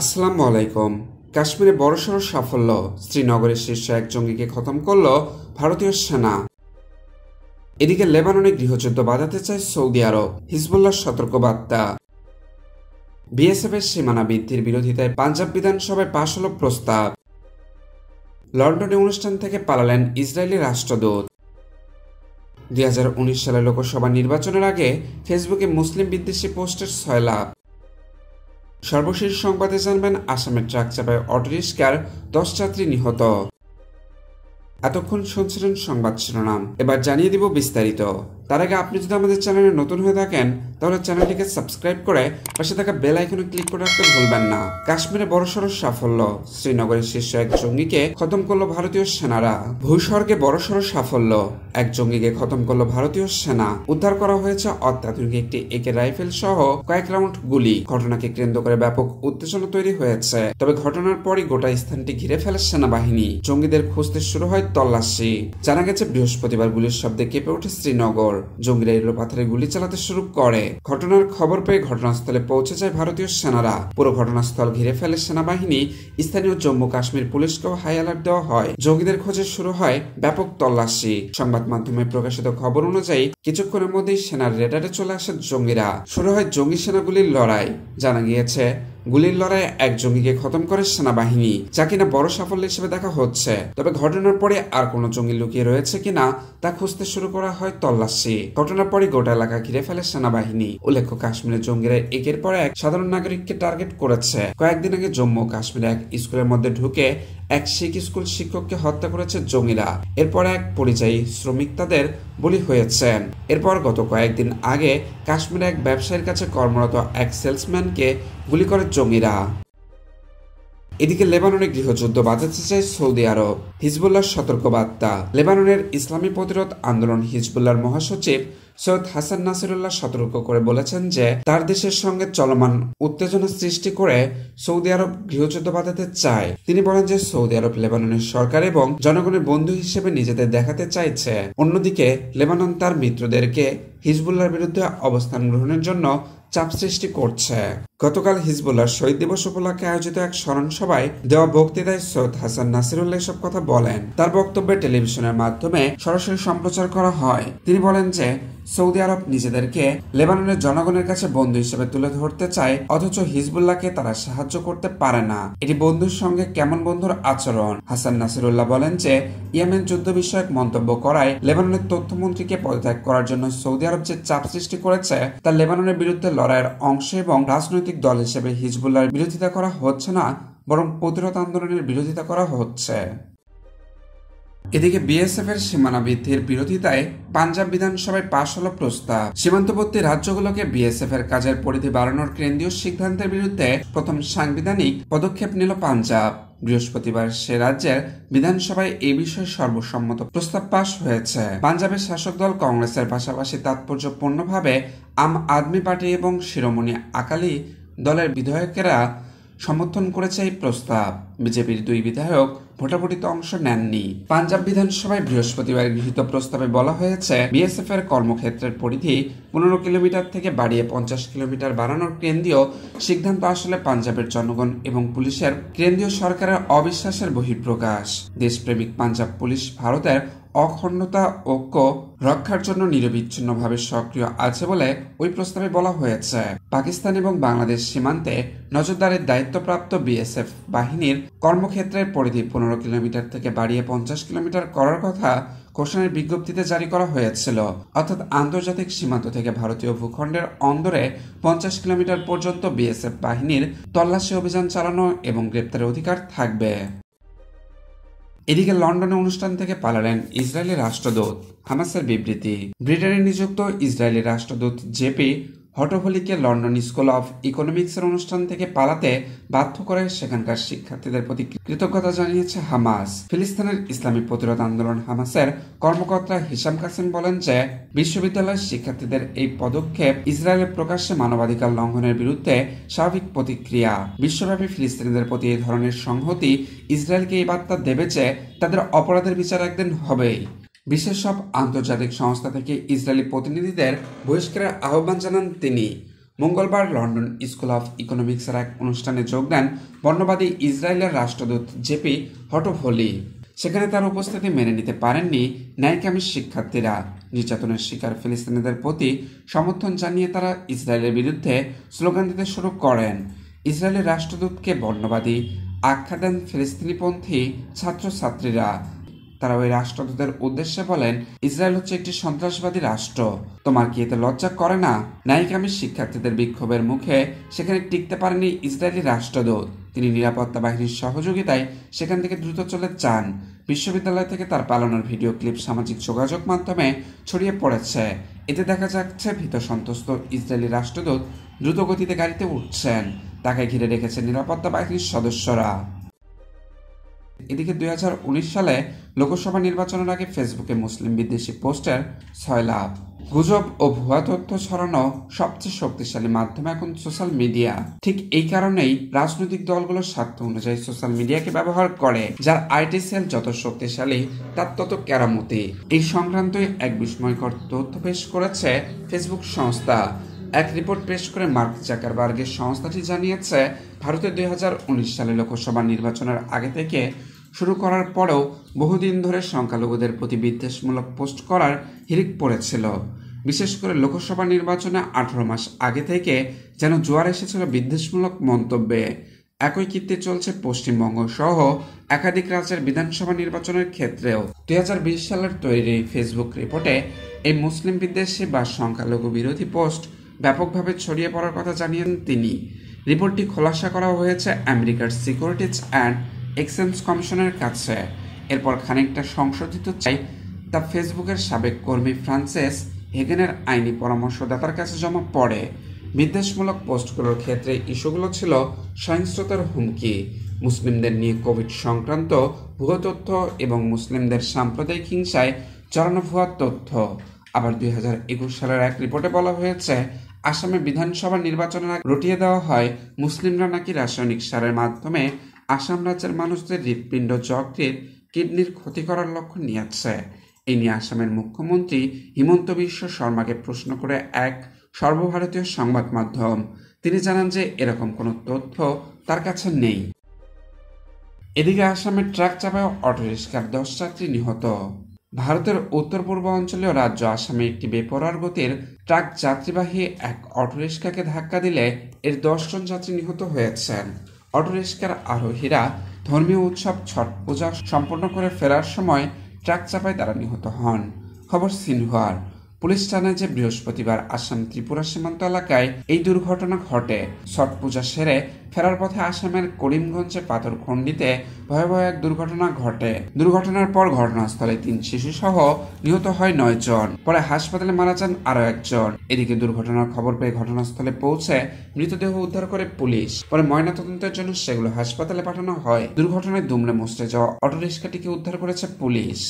আসসালামু আলাইকুম কাশ্মীরে বড়সড় সাফল্য শ্রীনগরের শীর্ষ এক জঙ্গিকে খতম করল ভারতীয় সেনা এদিকে লেবাননে গৃহযুদ্ধ বাজাতে চায় সৌদি আরব হিজবুল্লাহ বার্তা বিএসএফ এর সীমানা বৃদ্ধির বিরোধিতায় পাঞ্জাব বিধানসভায় পাশ হল প্রস্তাব লন্ডনে অনুষ্ঠান থেকে পালালেন ইসরায়েলি রাষ্ট্রদূত দুই সালে লোকসভা নির্বাচনের আগে ফেসবুকে মুসলিম বিদ্বেষী পোস্টের ছয় লাভ সর্বশেষ সংবাদে জানবেন আসামের ট্রাক চাপায় অটোরিস্কার দশ যাত্রী নিহত এতক্ষণ শুনছিলেন সংবাদ শিরোনাম এবার জানিয়ে দিব বিস্তারিত তার আগে আপনি যদি আমাদের চ্যানেলে নতুন হয়ে থাকেন তাহলে চ্যানেলটিকে সাবস্ক্রাইব করে পাশে থাকা বেল আইকনে ক্লিক করে রাখতে ভুলবেন না কাশ্মীরে বড়সড় সাফল্য শ্রীনগরের শীর্ষ এক জঙ্গিকে খতম করলো ভারতীয় সেনারা ভূস্বর্গে সড় সাফল্য এক জঙ্গিকে খতম করলো ভারতীয় সেনা উদ্ধার করা হয়েছে অত্যাধুনিক একটি একে রাইফেল সহ কয়েক রাউন্ড গুলি ঘটনাকে কেন্দ্র করে ব্যাপক উত্তেজনা তৈরি হয়েছে তবে ঘটনার পরই গোটা স্থানটি ঘিরে ফেলে সেনাবাহিনী জঙ্গিদের খুঁজতে শুরু হয় তল্লাশি জানা গেছে বৃহস্পতিবার গুলির শব্দে কেঁপে ওঠে শ্রীনগর জঙ্গিরা এলো পাথরে গুলি চালাতে শুরু করে ঘটনার খবর পেয়ে ঘটনাস্থলে পৌঁছে যায় ভারতীয় সেনারা পুরো ঘটনাস্থল ঘিরে ফেলে সেনাবাহিনী স্থানীয় জম্মু কাশ্মীর পুলিশকেও হাই অ্যালার্ট দেওয়া হয় জঙ্গিদের খোঁজে শুরু হয় ব্যাপক তল্লাশি সংবাদ মাধ্যমে প্রকাশিত খবর অনুযায়ী কিছুক্ষণের মধ্যেই সেনার রেডারে চলে আসে জঙ্গিরা শুরু হয় জঙ্গি সেনাগুলির লড়াই জানা গিয়েছে গুলির লড়াই এক জঙ্গিকে খতম করে সেনাবাহিনী যা কিনা বড় সাফল্য হিসেবে দেখা হচ্ছে তবে ঘটনার পরে আর কোনো জঙ্গি লুকিয়ে রয়েছে কিনা তা খুঁজতে শুরু করা হয় তল্লাশি ঘটনার পরে গোটা এলাকা ঘিরে ফেলে সেনাবাহিনী উল্লেখ্য কাশ্মীরের জঙ্গিরা একের পর এক সাধারণ নাগরিককে টার্গেট করেছে কয়েকদিন আগে জম্মু কাশ্মীরে এক স্কুলের মধ্যে ঢুকে এক শিখ স্কুল শিক্ষককে হত্যা করেছে জঙ্গিরা এরপর এক পরিযায়ী শ্রমিক তাদের বলি হয়েছেন এরপর গত কয়েকদিন আগে কাশ্মীরে এক ব্যবসায়ীর কাছে কর্মরত এক সেলসম্যানকে গুলি করে জঙ্গিরা এদিকে লেবাননে গৃহযুদ্ধ বাঁচাতে চায় সৌদি আরব হিজবুল্লাহর সতর্কবার্তা লেবাননের ইসলামী প্রতিরোধ আন্দোলন হিজবুল্লাহর মহাসচিব সৈয়দ হাসান নাসিরুল্লাহ সতর্ক করে বলেছেন যে তার দেশের সঙ্গে চলমান উত্তেজনা সৃষ্টি করে সৌদি আরব গৃহযুদ্ধ বাঁধাতে চায় তিনি বলেন যে সৌদি আরব লেবাননের সরকার এবং জনগণের বন্ধু হিসেবে নিজেদের দেখাতে চাইছে অন্যদিকে লেবানন তার মিত্রদেরকে হিজবুল্লার বিরুদ্ধে অবস্থান গ্রহণের জন্য চাপ সৃষ্টি করছে গতকাল হিজবুল্লাহ শহীদ দিবস উপলক্ষে আয়োজিত এক স্মরণ সভায় দেওয়া বক্তৃতায় সৈয়দ হাসান নাসিরুল্লাহ সব কথা বলেন তার বক্তব্যে টেলিভিশনের মাধ্যমে সরাসরি সম্প্রচার করা হয় তিনি বলেন যে সৌদি আরব নিজেদেরকে লেবাননের জনগণের কাছে বন্ধু হিসেবে তুলে ধরতে চায় অথচ হিজবুল্লাহকে তারা সাহায্য করতে পারে না এটি বন্ধুর সঙ্গে কেমন বন্ধুর আচরণ হাসান নাসিরুল্লাহ বলেন যে ইয়েমেন যুদ্ধ বিষয়ক মন্তব্য করায় লেবাননের তথ্যমন্ত্রীকে পদত্যাগ করার জন্য সৌদি আরব যে চাপ সৃষ্টি করেছে তা লেবাননের বিরুদ্ধে লড়াইয়ের অংশ এবং রাজনৈতিক দল হিসেবে হিজবুল্লাহর বিরোধিতা করা হচ্ছে না বরং প্রতিরোধ আন্দোলনের বিরোধিতা করা হচ্ছে এদিকে বিএসএফ এর সীমানা বৃদ্ধির বিরোধিতায় পাঞ্জাব বিধানসভায় পাশ হল প্রস্তাব সীমান্তবর্তী রাজ্যগুলোকে বিএসএফ এর কাজের পরিধি বাড়ানোর কেন্দ্রীয় সিদ্ধান্তের বিরুদ্ধে প্রথম সাংবিধানিক পদক্ষেপ নিল পাঞ্জাব বৃহস্পতিবার সে রাজ্যের বিধানসভায় এ বিষয়ে সর্বসম্মত প্রস্তাব পাশ হয়েছে পাঞ্জাবের শাসক দল কংগ্রেসের পাশাপাশি তাৎপর্যপূর্ণভাবে আম আদমি পার্টি এবং শিরোমণি আকালি দলের বিধায়কেরা সমর্থন করেছে এই প্রস্তাব বিজেপির দুই বিধায়ক ভোটাভুটিতে অংশ নেননি পাঞ্জাব বিধানসভায় বৃহস্পতিবার গৃহীত প্রস্তাবে বলা হয়েছে বিএসএফ এর কর্মক্ষেত্রের পরিধি পনেরো কিলোমিটার থেকে বাড়িয়ে পঞ্চাশ কিলোমিটার বাড়ানোর কেন্দ্রীয় সিদ্ধান্ত আসলে পাঞ্জাবের জনগণ এবং পুলিশের কেন্দ্রীয় সরকারের অবিশ্বাসের বহিঃপ্রকাশ দেশপ্রেমিক পাঞ্জাব পুলিশ ভারতের অখণ্ডতা ঐক্য রক্ষার জন্য নিরবিচ্ছিন্নভাবে সক্রিয় আছে বলে ওই প্রস্তাবে বলা হয়েছে পাকিস্তান এবং বাংলাদেশ সীমান্তে নজরদারির দায়িত্বপ্রাপ্ত বিএসএফ বাহিনীর কর্মক্ষেত্রের পরিধি পনেরো কিলোমিটার থেকে বাড়িয়ে পঞ্চাশ কিলোমিটার করার কথা ঘোষণার বিজ্ঞপ্তিতে জারি করা হয়েছিল অর্থাৎ আন্তর্জাতিক সীমান্ত থেকে ভারতীয় ভূখণ্ডের অন্দরে পঞ্চাশ কিলোমিটার পর্যন্ত বিএসএফ বাহিনীর তল্লাশি অভিযান চালানো এবং গ্রেপ্তারের অধিকার থাকবে এদিকে লন্ডনে অনুষ্ঠান থেকে পালালেন ইসরায়েলের রাষ্ট্রদূত হামাসের বিবৃতি ব্রিটেনে নিযুক্ত ইসরায়েলের রাষ্ট্রদূত জেপি হটভলিকে লন্ডন স্কুল অফ ইকোনমিক্সের অনুষ্ঠান থেকে পালাতে বাধ্য করে সেখানকার শিক্ষার্থীদের প্রতি কৃতজ্ঞতা জানিয়েছে হামাস ফিলিস্তিনের ইসলামী প্রতিরোধ আন্দোলন হামাসের কর্মকর্তা হিসাম কাসিম বলেন যে বিশ্ববিদ্যালয়ের শিক্ষার্থীদের এই পদক্ষেপ ইসরায়েলের প্রকাশ্যে মানবাধিকার লঙ্ঘনের বিরুদ্ধে স্বাভাবিক প্রতিক্রিয়া বিশ্বব্যাপী ফিলিস্তিনিদের প্রতি এই ধরনের সংহতি ইসরায়েলকে এই বার্তা দেবে যে তাদের অপরাধের বিচার একদিন হবেই বিশেষ সব আন্তর্জাতিক সংস্থা থেকে ইসরায়েলি প্রতিনিধিদের বহিষ্কারের আহ্বান জানান তিনি মঙ্গলবার লন্ডন স্কুল অফ ইকোনমিক্সের এক অনুষ্ঠানে যোগ দেন বর্ণবাদী ইসরায়েলের রাষ্ট্রদূত জেপি হটভলি সেখানে তার উপস্থিতি মেনে নিতে পারেননি ন্যায়কামী শিক্ষার্থীরা নির্যাতনের শিকার ফিলিস্তিনিদের প্রতি সমর্থন জানিয়ে তারা ইসরায়েলের বিরুদ্ধে স্লোগান দিতে শুরু করেন ইসরায়েলের রাষ্ট্রদূতকে বর্ণবাদী আখ্যা দেন ফিলিস্তিনিপন্থী ছাত্রছাত্রীরা তারা ওই রাষ্ট্রদূতের উদ্দেশ্যে বলেন ইসরায়েল হচ্ছে একটি সন্ত্রাসবাদী রাষ্ট্র তোমার কি এতে লজ্জা করে না ন্যায়কামী শিক্ষার্থীদের বিক্ষোভের মুখে সেখানে টিকতে পারেনি ইসরায়েলি রাষ্ট্রদূত তিনি নিরাপত্তা বাহিনীর সহযোগিতায় সেখান থেকে দ্রুত চলে চান বিশ্ববিদ্যালয় থেকে তার পালানোর ভিডিও ক্লিপ সামাজিক যোগাযোগ মাধ্যমে ছড়িয়ে পড়েছে এতে দেখা যাচ্ছে ভীত সন্ত্রস্ত ইসরায়েলি রাষ্ট্রদূত দ্রুতগতিতে গাড়িতে উঠছেন তাকে ঘিরে রেখেছে নিরাপত্তা বাহিনীর সদস্যরা এদিকে দুই সালে লোকসভা নির্বাচনের আগে ফেসবুকে মুসলিম বিদ্বেষী পোস্টার ছয় লাভ গুজব ও ভুয়া তথ্য ছড়ানো সবচেয়ে শক্তিশালী মাধ্যম এখন সোশ্যাল মিডিয়া ঠিক এই কারণেই রাজনৈতিক দলগুলোর স্বার্থ অনুযায়ী সোশ্যাল মিডিয়াকে ব্যবহার করে যার আইটি সেল যত শক্তিশালী তার তত কেরামতি এই সংক্রান্ত এক বিস্ময়কর তথ্য পেশ করেছে ফেসবুক সংস্থা এক রিপোর্ট পেশ করে মার্ক জাকারবার্গের সংস্থাটি জানিয়েছে ভারতে দুই সালে লোকসভা নির্বাচনের আগে থেকে শুরু করার পরেও বহুদিন ধরে সংখ্যালঘুদের প্রতি বিদ্বেষমূলক পোস্ট করার হিরিক পড়েছিল বিশেষ করে লোকসভা নির্বাচনে আঠারো মাস আগে থেকে যেন জোয়ার এসেছিল বিদ্বেষমূলক মন্তব্যে একই কীর্তি চলছে পশ্চিমবঙ্গ সহ একাধিক রাজ্যের বিধানসভা নির্বাচনের ক্ষেত্রেও দুই সালের তৈরি ফেসবুক রিপোর্টে এই মুসলিম বিদ্বেষী বা সংখ্যালঘু বিরোধী পোস্ট ব্যাপকভাবে ছড়িয়ে পড়ার কথা জানিয়েন তিনি রিপোর্টটি খোলাসা করা হয়েছে আমেরিকার সিকিউরিটিজ অ্যান্ড এক্সচেঞ্জ কমিশনের কাছে এরপর খানিকটা সংশোধিত চাই তা ফেসবুকের সাবেক কর্মী ফ্রান্সেস হেগেনের আইনি পরামর্শদাতার কাছে জমা পড়ে বিদ্বেষমূলক পোস্টগুলোর ক্ষেত্রে ইস্যুগুলো ছিল সহিংসতার হুমকি মুসলিমদের নিয়ে কোভিড সংক্রান্ত ভুয়ো তথ্য এবং মুসলিমদের সাম্প্রদায়িক হিংসায় চড়ানো ভুয়া তথ্য আবার দুই সালের এক রিপোর্টে বলা হয়েছে আসামে বিধানসভা নির্বাচনের রটিয়ে দেওয়া হয় মুসলিমরা নাকি রাসায়নিক সারের মাধ্যমে আসাম রাজ্যের মানুষদের হৃৎপিণ্ড যকৃত কিডনির ক্ষতি করার লক্ষ্য নিয়েছে এ নিয়ে আসামের মুখ্যমন্ত্রী হিমন্ত বিশ্ব শর্মাকে প্রশ্ন করে এক সর্বভারতীয় সংবাদ মাধ্যম তিনি জানান যে এরকম কোনো তথ্য তার কাছে নেই এদিকে আসামের ট্রাক চাপায় অটোরিক্সার দশ যাত্রী নিহত ভারতের উত্তর পূর্বাঞ্চলীয় রাজ্য আসামে একটি বেপরার গতির ট্রাক যাত্রীবাহী এক অটোরিক্সাকে ধাক্কা দিলে এর দশজন যাত্রী নিহত হয়েছেন অটোরিক্সার আরোহীরা ধর্মীয় উৎসব ছট পূজা সম্পন্ন করে ফেরার সময় ট্রাক চাপায় তারা নিহত হন খবর সিনহুয়ার পুলিশ জানায় যে বৃহস্পতিবার আসাম ত্রিপুরা সীমান্ত এলাকায় এই দুর্ঘটনা ঘটে ছট পূজা সেরে ফেরার পথে আসামের করিমগঞ্জে পাথরখণ্ডিতে ভয়াবহ এক দুর্ঘটনা ঘটে দুর্ঘটনার পর ঘটনাস্থলে তিন শিশু সহ নিহত হয় নয় জন পরে হাসপাতালে মারা যান আরো একজন এদিকে দুর্ঘটনার খবর পেয়ে ঘটনাস্থলে পৌঁছে মৃতদেহ উদ্ধার করে পুলিশ পরে ময়নাতদন্তের জন্য সেগুলো হাসপাতালে পাঠানো হয় দুর্ঘটনায় দুমড়ে মুসড়ে যাওয়া অটোরিক্সাটিকে উদ্ধার করেছে পুলিশ